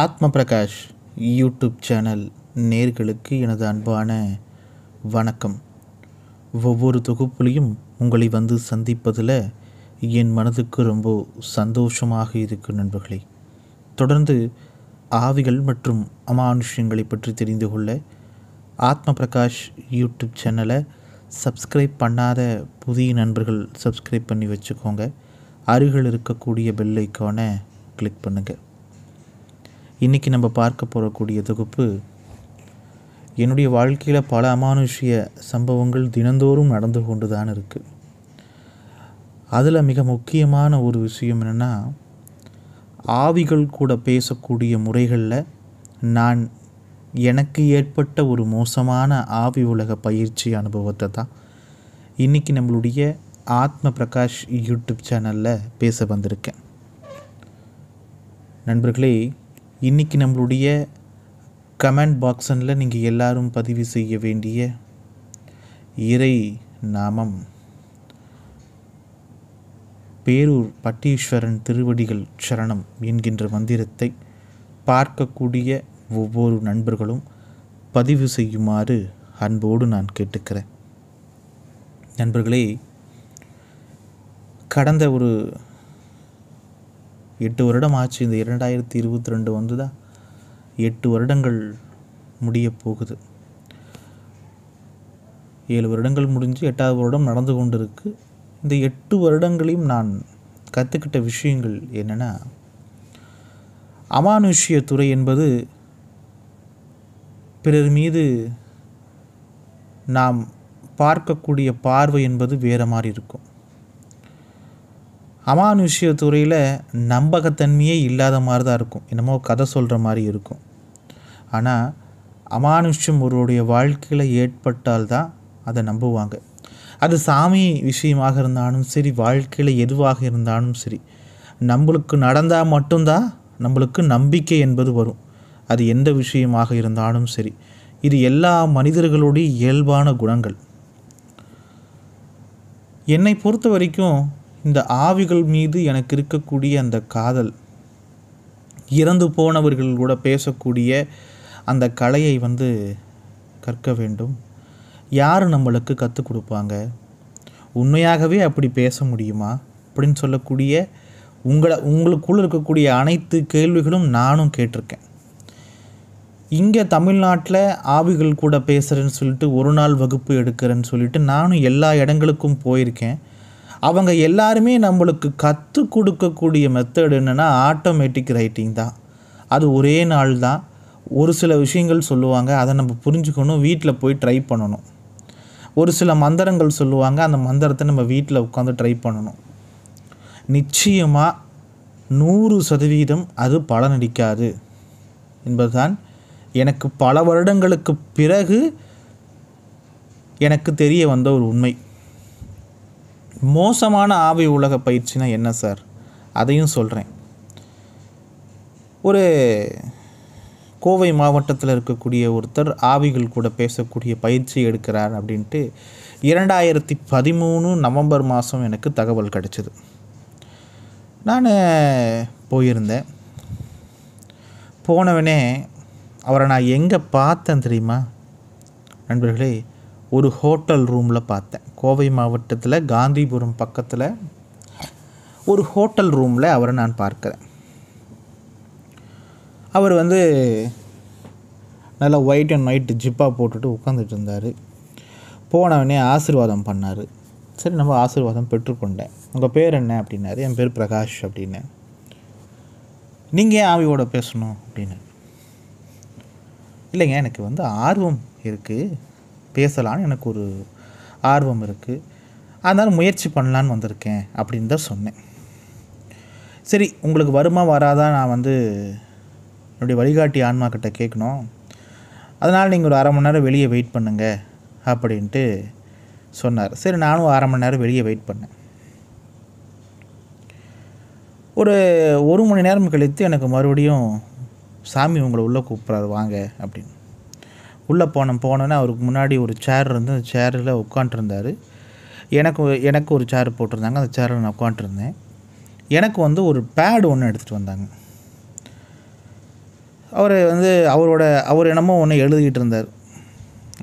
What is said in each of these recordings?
ஆத்ம Prakash YouTube channel நேர்களுக்கு எனது அன்பான வணக்கம் ஒவ்வொரு தொகுப்புலையும் உங்களை வந்து சந்திப்பதில் என் மனதுக்கு ரொம்ப சந்தோஷமாக இருக்கும் நண்பர்களே தொடர்ந்து ஆவிகள் மற்றும் அமானுஷ்யங்களை பற்றி தெரிந்து கொள்ள ஆத்ம பிரகாஷ் யூடியூப் சேனலை சப்ஸ்கிரைப் பண்ணாத புதிய நண்பர்கள் சப்ஸ்கிரைப் பண்ணி வச்சுக்கோங்க அருகில் இருக்கக்கூடிய பெல் ஐக்கானை கிளிக் பண்ணுங்கள் இன்றைக்கி நம்ம பார்க்க போகக்கூடிய தொகுப்பு என்னுடைய வாழ்க்கையில் பல அமானுஷ்ய சம்பவங்கள் தினந்தோறும் நடந்து கொண்டு தான் இருக்குது அதில் மிக முக்கியமான ஒரு விஷயம் என்னென்னா ஆவிகள் கூட பேசக்கூடிய முறைகளில் நான் எனக்கு ஏற்பட்ட ஒரு மோசமான ஆவி உலக பயிற்சி அனுபவத்தை தான் இன்றைக்கி நம்மளுடைய ஆத்ம பிரகாஷ் யூடியூப் சேனலில் பேச வந்திருக்கேன் நண்பர்களே இன்றைக்கி நம்மளுடைய கமெண்ட் பாக்ஸனில் நீங்கள் எல்லாரும் பதிவு செய்ய வேண்டிய இறை நாமம் பேரூர் பட்டீஸ்வரன் திருவடிகள் சரணம் என்கின்ற மந்திரத்தை பார்க்கக்கூடிய ஒவ்வொரு நண்பர்களும் பதிவு செய்யுமாறு அன்போடு நான் கேட்டுக்கிறேன் நண்பர்களே கடந்த ஒரு எட்டு வருடம் ஆச்சு இந்த இரண்டாயிரத்தி இருபத்தி ரெண்டு வந்துதா எட்டு வருடங்கள் முடிய போகுது ஏழு வருடங்கள் முடிஞ்சு எட்டாவது வருடம் நடந்து கொண்டு இருக்குது இந்த எட்டு வருடங்களையும் நான் கற்றுக்கிட்ட விஷயங்கள் என்னென்னா அமானுஷ்ய துறை என்பது பிறர் மீது நாம் பார்க்கக்கூடிய பார்வை என்பது வேறு மாதிரி இருக்கும் அமானுஷ்ய துறையில் நம்பகத்தன்மையே இல்லாத மாதிரி தான் இருக்கும் என்னமோ கதை சொல்கிற மாதிரி இருக்கும் ஆனால் அமானுஷ்யம் ஒருவருடைய வாழ்க்கையில் ஏற்பட்டால்தான் அதை நம்புவாங்க அது சாமி விஷயமாக இருந்தாலும் சரி வாழ்க்கையில் எதுவாக இருந்தாலும் சரி நம்மளுக்கு நடந்தால் மட்டும்தான் நம்மளுக்கு நம்பிக்கை என்பது வரும் அது எந்த விஷயமாக இருந்தாலும் சரி இது எல்லா மனிதர்களுடைய இயல்பான குணங்கள் என்னை பொறுத்த வரைக்கும் இந்த ஆவிகள் மீது எனக்கு இருக்கக்கூடிய அந்த காதல் இறந்து போனவர்கள் கூட பேசக்கூடிய அந்த கலையை வந்து கற்க வேண்டும் யார் நம்மளுக்கு கற்றுக் கொடுப்பாங்க உண்மையாகவே அப்படி பேச முடியுமா அப்படின்னு சொல்லக்கூடிய உங்களை உங்களுக்குள்ளே இருக்கக்கூடிய அனைத்து கேள்விகளும் நானும் கேட்டிருக்கேன் இங்கே தமிழ்நாட்டில் ஆவிகள் கூட பேசுகிறேன்னு சொல்லிட்டு ஒரு நாள் வகுப்பு எடுக்கிறேன்னு சொல்லிட்டு நானும் எல்லா இடங்களுக்கும் போயிருக்கேன் அவங்க எல்லாருமே நம்மளுக்கு கற்றுக் கொடுக்கக்கூடிய மெத்தட் என்னென்னா ஆட்டோமேட்டிக் ரைட்டிங் தான் அது ஒரே நாள் தான் ஒரு சில விஷயங்கள் சொல்லுவாங்க அதை நம்ம புரிஞ்சுக்கணும் வீட்டில் போய் ட்ரை பண்ணணும் ஒரு சில மந்திரங்கள் சொல்லுவாங்க அந்த மந்திரத்தை நம்ம வீட்டில் உட்காந்து ட்ரை பண்ணணும் நிச்சயமாக நூறு சதவீதம் அது பலனடிக்காது என்பதுதான் எனக்கு பல வருடங்களுக்கு பிறகு எனக்கு தெரிய வந்த ஒரு உண்மை மோசமான ஆவி உலக பயிற்சினா என்ன சார் அதையும் சொல்கிறேன் ஒரு கோவை மாவட்டத்தில் இருக்கக்கூடிய ஒருத்தர் ஆவிகள் கூட பேசக்கூடிய பயிற்சி எடுக்கிறார் அப்படின்ட்டு இரண்டாயிரத்தி பதிமூணு நவம்பர் மாதம் எனக்கு தகவல் கிடச்சிது நான் போயிருந்தேன் போனவனே அவரை நான் எங்கே பார்த்தேன் தெரியுமா நண்பர்களே ஒரு ஹோட்டல் ரூமில் பார்த்தேன் கோவை மாவட்டத்தில் காந்திபுரம் பக்கத்தில் ஒரு ஹோட்டல் ரூமில் அவரை நான் பார்க்குறேன் அவர் வந்து நல்லா ஒயிட் அண்ட் ஒயிட் ஜிப்பாக போட்டுட்டு உட்காந்துட்டு இருந்தார் போனவனே ஆசிர்வாதம் பண்ணார் சரி நம்ம ஆசிர்வாதம் பெற்றுக்கொண்டேன் உங்கள் பேர் என்ன அப்படின்னாரு என் பேர் பிரகாஷ் அப்படின்னு நீங்கள் ஏன் ஆவியோட பேசணும் அப்படின்னு இல்லைங்க எனக்கு வந்து ஆர்வம் இருக்குது பேசலான்னு எனக்கு ஒரு ஆர்வம் இருக்குது அதனால் முயற்சி பண்ணலான்னு வந்திருக்கேன் அப்படின்னு தான் சொன்னேன் சரி உங்களுக்கு வருமா வராதா நான் வந்து என்னுடைய வழிகாட்டி ஆன்மாக்கிட்ட கேட்கணும் அதனால் நீங்கள் ஒரு அரை மணி நேரம் வெளியே வெயிட் பண்ணுங்க அப்படின்ட்டு சொன்னார் சரி நானும் அரை மணி நேரம் வெளியே வெயிட் பண்ணேன் ஒரு ஒரு மணி நேரம் கழித்து எனக்கு மறுபடியும் சாமி உங்களை உள்ளே கூப்பிட்றாரு வாங்க அப்படின்னு உள்ளே போன போனோன்னே அவருக்கு முன்னாடி ஒரு சேர் இருந்து அந்த சேரில் உட்காண்ட்ருந்தார் எனக்கு எனக்கு ஒரு சேர் போட்டிருந்தாங்க அந்த சேரில் நான் உட்காண்ட்ருந்தேன் எனக்கு வந்து ஒரு பேடு ஒன்று எடுத்துகிட்டு வந்தாங்க அவர் வந்து அவரோட அவர் என்னமோ ஒன்று எழுதிக்கிட்டு இருந்தார்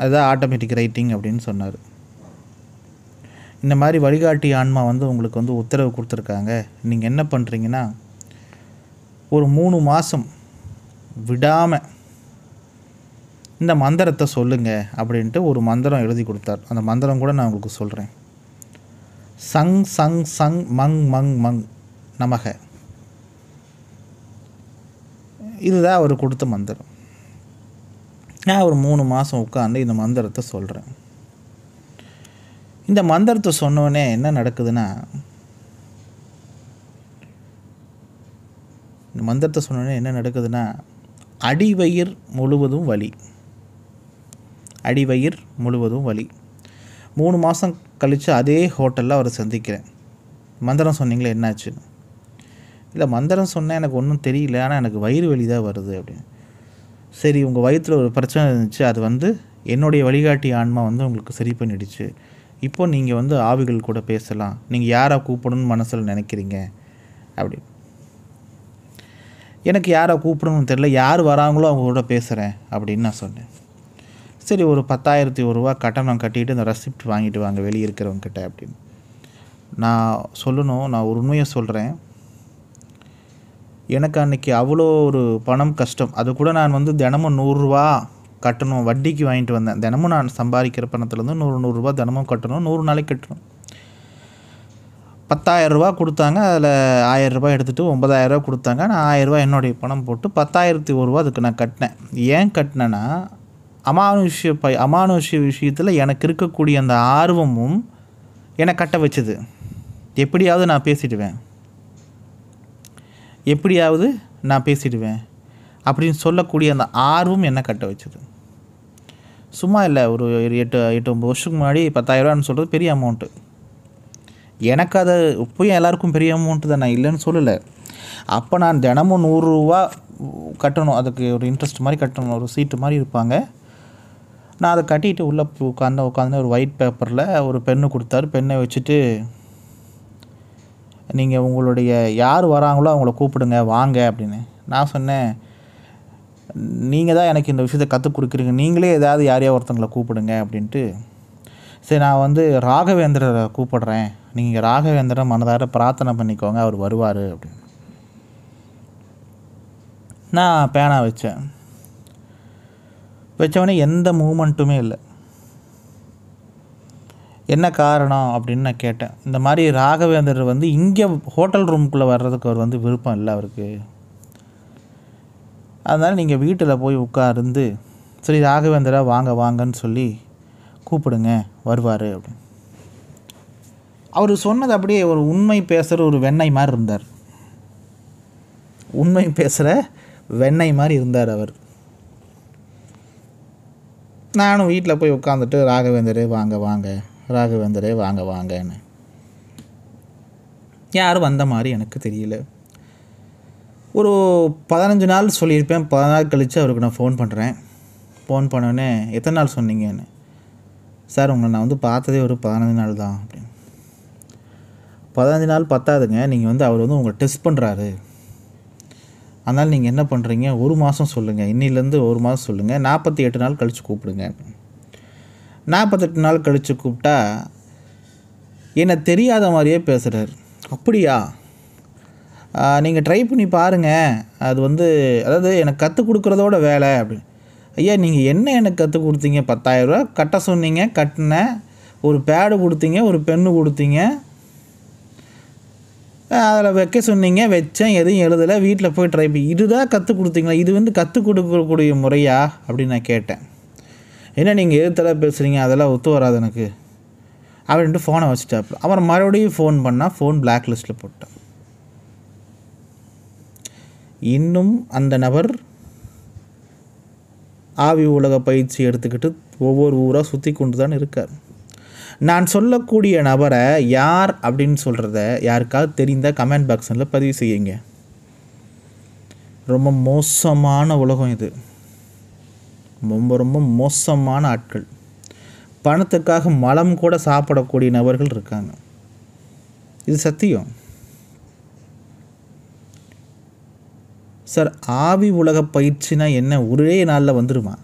அதுதான் ஆட்டோமேட்டிக் ரைட்டிங் அப்படின்னு சொன்னார் இந்த மாதிரி வழிகாட்டி ஆன்மா வந்து உங்களுக்கு வந்து உத்தரவு கொடுத்துருக்காங்க நீங்கள் என்ன பண்ணுறீங்கன்னா ஒரு மூணு மாதம் விடாமல் இந்த மந்திரத்தை சொல்லுங்கள் அப்படின்ட்டு ஒரு மந்திரம் எழுதி கொடுத்தார் அந்த மந்திரம் கூட நான் உங்களுக்கு சொல்கிறேன் சங் சங் சங் மங் மங் மங் நமக இதுதான் அவர் கொடுத்த மந்திரம் நான் ஒரு மூணு மாதம் உட்காந்து இந்த மந்திரத்தை சொல்கிறேன் இந்த மந்திரத்தை சொன்னோடனே என்ன நடக்குதுன்னா இந்த மந்திரத்தை சொன்னோடனே என்ன நடக்குதுன்னா அடிவயிர் முழுவதும் வலி அடிவயிர் முழுவதும் வலி மூணு மாதம் கழித்து அதே ஹோட்டலில் அவரை சந்திக்கிறேன் மந்திரம் சொன்னீங்களே என்னாச்சுன்னு இல்லை மந்திரம் சொன்னேன் எனக்கு ஒன்றும் தெரியல ஆனால் எனக்கு வயிறு வலி தான் வருது அப்படின்னு சரி உங்கள் வயிற்றில் ஒரு பிரச்சனை இருந்துச்சு அது வந்து என்னுடைய வழிகாட்டி ஆன்மா வந்து உங்களுக்கு சரி பண்ணிடுச்சு இப்போ நீங்கள் வந்து ஆவிகள் கூட பேசலாம் நீங்கள் யாரை கூப்பிடணும்னு மனசில் நினைக்கிறீங்க அப்படி எனக்கு யாரை கூப்பிடணும்னு தெரில யார் வராங்களோ அவங்க கூட பேசுகிறேன் அப்படின்னு நான் சொன்னேன் சரி ஒரு பத்தாயிரத்தி ஒரு ரூபா கட்டணம் கட்டிட்டு இந்த ரெசிப்ட் வாங்கிட்டு வாங்க வெளியே இருக்கிறவங்கக்கிட்ட அப்படின்னு நான் சொல்லணும் நான் ஒரு உண்மையை சொல்கிறேன் எனக்கு அன்றைக்கி அவ்வளோ ஒரு பணம் கஷ்டம் அது கூட நான் வந்து தினமும் நூறுரூவா கட்டணும் வட்டிக்கு வாங்கிட்டு வந்தேன் தினமும் நான் சம்பாதிக்கிற பணத்துலேருந்து நூறு நூறுரூவா தினமும் கட்டணும் நூறு நாளைக்கு கட்டணும் பத்தாயிரரூபா கொடுத்தாங்க அதில் ஆயிரரூபா எடுத்துகிட்டு ஒம்பதாயிரரூபா கொடுத்தாங்க நான் ஆயிரரூபா என்னுடைய பணம் போட்டு பத்தாயிரத்தி ஒரு ரூபா அதுக்கு நான் கட்டினேன் ஏன் கட்டினேன்னா அமானுஷ்ய ப அமானுஷ்ய விஷயத்தில் எனக்கு இருக்கக்கூடிய அந்த ஆர்வமும் என்னை கட்ட வச்சுது எப்படியாவது நான் பேசிடுவேன் எப்படியாவது நான் பேசிடுவேன் அப்படின்னு சொல்லக்கூடிய அந்த ஆர்வம் என்னை கட்ட வச்சுது சும்மா இல்லை ஒரு எட்டு எட்டு ஒம்பது வருஷத்துக்கு முன்னாடி பத்தாயிரரூவான்னு சொல்கிறது பெரிய அமௌண்ட்டு எனக்கு அதை இப்போயும் எல்லாருக்கும் பெரிய அமௌண்ட்டு தான் நான் இல்லைன்னு சொல்லலை அப்போ நான் தினமும் நூறுரூவா கட்டணும் அதுக்கு ஒரு இன்ட்ரெஸ்ட் மாதிரி கட்டணும் ஒரு சீட்டு மாதிரி இருப்பாங்க நான் அதை கட்டிட்டு உள்ளே உட்காந்து உட்காந்து ஒரு ஒயிட் பேப்பரில் ஒரு பெண்ணு கொடுத்தாரு பெண்ணை வச்சுட்டு நீங்கள் உங்களுடைய யார் வராங்களோ அவங்கள கூப்பிடுங்க வாங்க அப்படின்னு நான் சொன்னேன் நீங்கள் தான் எனக்கு இந்த விஷயத்தை கற்றுக் கொடுக்குறீங்க நீங்களே ஏதாவது யாரையா ஒருத்தங்களை கூப்பிடுங்க அப்படின்ட்டு சரி நான் வந்து ராகவேந்திரரை கூப்பிடுறேன் நீங்கள் ராகவேந்திர மனதார பிரார்த்தனை பண்ணிக்கோங்க அவர் வருவார் அப்படின்னு நான் பேனா வச்சேன் வச்சவனே எந்த மூமெண்ட்டுமே இல்லை என்ன காரணம் அப்படின்னு நான் கேட்டேன் இந்த மாதிரி ராகவேந்தர் வந்து இங்கே ஹோட்டல் ரூம்குள்ளே வர்றதுக்கு அவர் வந்து விருப்பம் இல்லை அவருக்கு அதனால் நீங்கள் வீட்டில் போய் உட்காருந்து சரி ராகவேந்தரா வாங்க வாங்கன்னு சொல்லி கூப்பிடுங்க வருவார் அப்படின்னு அவர் சொன்னது அப்படியே ஒரு உண்மை பேசுகிற ஒரு வெண்ணை மாதிரி இருந்தார் உண்மை பேசுகிற வெண்ணெய் மாதிரி இருந்தார் அவர் நானும் வீட்டில் போய் உட்காந்துட்டு ராகவேந்தரு வாங்க வாங்க ராகவேந்தரே வாங்க வாங்கன்னு யாரும் வந்த மாதிரி எனக்கு தெரியல ஒரு பதினஞ்சு நாள் சொல்லியிருப்பேன் பதினாறு கழித்து அவருக்கு நான் ஃபோன் பண்ணுறேன் ஃபோன் பண்ணோடனே எத்தனை நாள் சொன்னீங்கன்னு சார் உங்களை நான் வந்து பார்த்ததே ஒரு பதினஞ்சு நாள் தான் அப்படின்னு பதினஞ்சு நாள் பத்தாதுங்க நீங்கள் வந்து அவர் வந்து உங்களை டெஸ்ட் பண்ணுறாரு அதனால் நீங்கள் என்ன பண்ணுறீங்க ஒரு மாதம் சொல்லுங்கள் இன்னிலேருந்து ஒரு மாதம் சொல்லுங்கள் நாற்பத்தி எட்டு நாள் கழித்து கூப்பிடுங்க நாற்பத்தெட்டு நாள் கழித்து கூப்பிட்டா என்னை தெரியாத மாதிரியே பேசுகிறார் அப்படியா நீங்கள் ட்ரை பண்ணி பாருங்கள் அது வந்து அதாவது எனக்கு கற்றுக் கொடுக்குறதோட வேலை அப்படி ஐயா நீங்கள் என்ன எனக்கு கற்றுக் கொடுத்தீங்க பத்தாயிரரூவா கட்ட சொன்னீங்க கட்டினேன் ஒரு பேடு கொடுத்தீங்க ஒரு பெண்ணு கொடுத்தீங்க அதில் வைக்க சொன்னீங்க வச்சேன் எதுவும் எழுதலை வீட்டில் போய் ட்ரை பண்ணி இதுதான் கற்றுக் கொடுத்தீங்களா இது வந்து கற்றுக் கொடுக்கக்கூடிய முறையா அப்படின்னு நான் கேட்டேன் என்ன நீங்கள் எழுத்தெல்லாம் பேசுகிறீங்க அதெல்லாம் ஒத்து வராது எனக்கு அப்படின்ட்டு ஃபோனை வச்சுட்டாப்பு அப்புறம் மறுபடியும் ஃபோன் பண்ணால் ஃபோன் பிளாக் லிஸ்ட்டில் போட்டேன் இன்னும் அந்த நபர் ஆவி உலக பயிற்சி எடுத்துக்கிட்டு ஒவ்வொரு ஊராக சுற்றி கொண்டு தான் இருக்கார் நான் சொல்லக்கூடிய நபரை யார் அப்படின்னு சொல்கிறத யாருக்காவது தெரிந்தால் கமெண்ட் பாக்ஸில் பதிவு செய்யுங்க ரொம்ப மோசமான உலகம் இது ரொம்ப ரொம்ப மோசமான ஆட்கள் பணத்துக்காக மலம் கூட சாப்பிடக்கூடிய நபர்கள் இருக்காங்க இது சத்தியம் சார் ஆவி உலக பயிற்சினா என்ன ஒரே நாளில் வந்துடுமா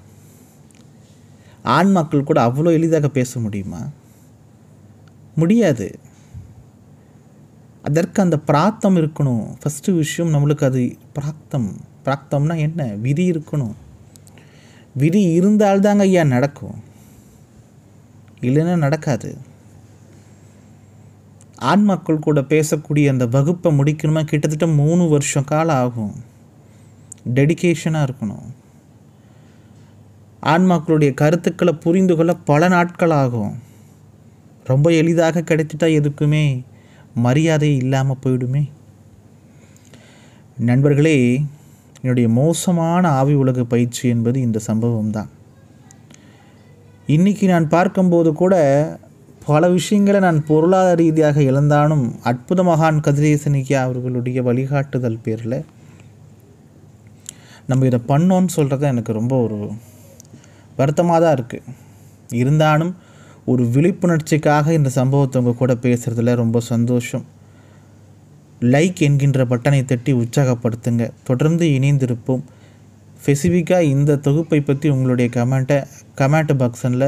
ஆண் மக்கள் கூட அவ்வளோ எளிதாக பேச முடியுமா முடியாது அதற்கு அந்த பிராத்தம் இருக்கணும் ஃபஸ்ட்டு விஷயம் நம்மளுக்கு அது பிராப்தம் பிராத்தம்னா என்ன விதி இருக்கணும் விதி இருந்தால்தாங்க ஐயா நடக்கும் இல்லைன்னா நடக்காது ஆன்மாக்கள் கூட பேசக்கூடிய அந்த வகுப்பை முடிக்கணுமா கிட்டத்தட்ட மூணு வருஷம் காலம் ஆகும் டெடிக்கேஷனாக இருக்கணும் ஆன்மாக்களுடைய கருத்துக்களை புரிந்து கொள்ள பல நாட்கள் ஆகும் ரொம்ப எளிதாக கிடைச்சிட்டா எதுக்குமே மரியாதை இல்லாமல் போயிடுமே நண்பர்களே என்னுடைய மோசமான ஆவி உலக பயிற்சி என்பது இந்த சம்பவம் தான் இன்றைக்கி நான் பார்க்கும்போது கூட பல விஷயங்களை நான் பொருளாதார ரீதியாக இழந்தாலும் அற்புத மகான் கதிரேசனிக்கா அவர்களுடைய வழிகாட்டுதல் பேரில் நம்ம இதை பண்ணோன்னு சொல்கிறது எனக்கு ரொம்ப ஒரு வருத்தமாக தான் இருக்குது இருந்தாலும் ஒரு விழிப்புணர்ச்சிக்காக இந்த சம்பவத்தை உங்கள் கூட பேசுகிறதுல ரொம்ப சந்தோஷம் லைக் என்கின்ற பட்டனை தட்டி உற்சாகப்படுத்துங்க தொடர்ந்து இணைந்திருப்போம் ஸ்பெசிஃபிக்காக இந்த தொகுப்பை பற்றி உங்களுடைய கமெண்ட்டை கமெண்ட் பாக்ஸனில்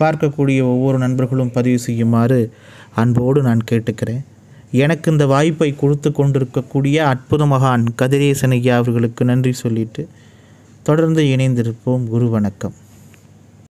பார்க்கக்கூடிய ஒவ்வொரு நண்பர்களும் பதிவு செய்யுமாறு அன்போடு நான் கேட்டுக்கிறேன் எனக்கு இந்த வாய்ப்பை கொடுத்து கொண்டிருக்கக்கூடிய அற்புத மகான் கதிரேசனையா அவர்களுக்கு நன்றி சொல்லிட்டு தொடர்ந்து இணைந்திருப்போம் குரு வணக்கம்